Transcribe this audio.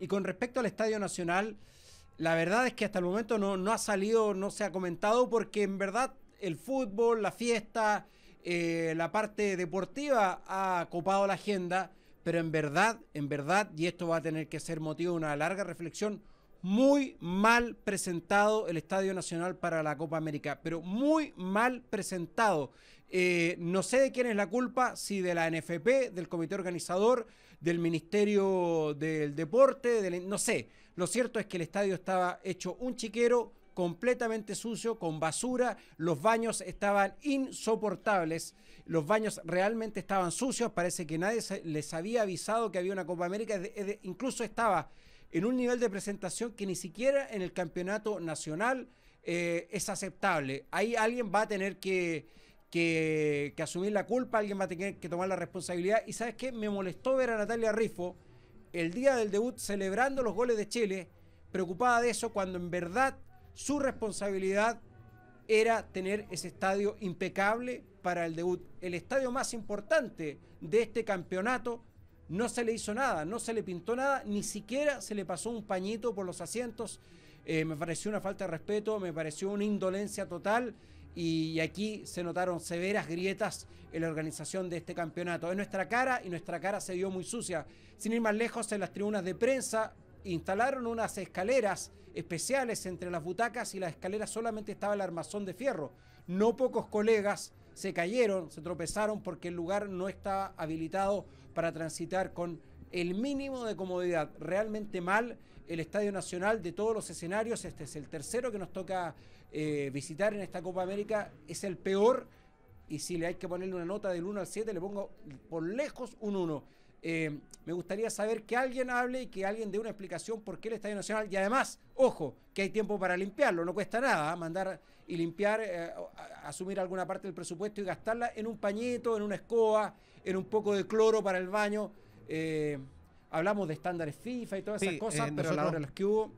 Y con respecto al Estadio Nacional, la verdad es que hasta el momento no, ha salido, no se ha comentado, porque en verdad el fútbol, la fiesta, eh, la parte deportiva ha copado la agenda, pero en verdad, en verdad, y esto va a tener que ser motivo de una larga reflexión, muy mal presentado el Estadio Nacional para la Copa América, pero muy mal presentado. Eh, no sé de quién es la culpa, si de la NFP, del comité organizador, del Ministerio del Deporte, del, no sé. Lo cierto es que el estadio estaba hecho un chiquero, completamente sucio, con basura, los baños estaban insoportables, los baños realmente estaban sucios, parece que nadie les había avisado que había una Copa América, incluso estaba en un nivel de presentación que ni siquiera en el campeonato nacional eh, es aceptable. Ahí alguien va a tener que, que, asumir la culpa, alguien va a tener que tomar la responsabilidad. Y sabes qué, me molestó ver a Natalia Rifo el día del debut celebrando los goles de Chile, preocupada de eso cuando en verdad su responsabilidad era tener ese estadio impecable para el debut, el estadio más importante de este campeonato no se le hizo nada, no se le pintó nada, ni siquiera se le pasó un pañito por los asientos. Eh, me pareció una falta de respeto, me pareció una indolencia total y aquí se notaron severas grietas en la organización de este campeonato. En nuestra cara y nuestra cara se vio muy sucia. Sin ir más lejos, en las tribunas de prensa instalaron unas escaleras especiales entre las butacas y las escaleras solamente estaba el armazón de fierro. No pocos colegas se cayeron, se tropezaron porque el lugar no estaba habilitado para transitar con el mínimo de comodidad. Realmente mal el Estadio Nacional de todos los escenarios. Este es el tercero que nos toca eh, visitar en esta Copa América. Es el peor. Y si le hay que ponerle una nota del 1 al 7, le pongo por lejos un 1. Eh, me gustaría saber que alguien hable y que alguien dé una explicación por qué el Estadio Nacional. Y además, ojo, que hay tiempo para limpiarlo, no cuesta nada ¿ah? mandar y limpiar, eh, asumir alguna parte del presupuesto y gastarla en un pañito, en una escoba, en un poco de cloro para el baño. Eh, hablamos de estándares FIFA y todas esas cosas, pero a la hora de los que hubo.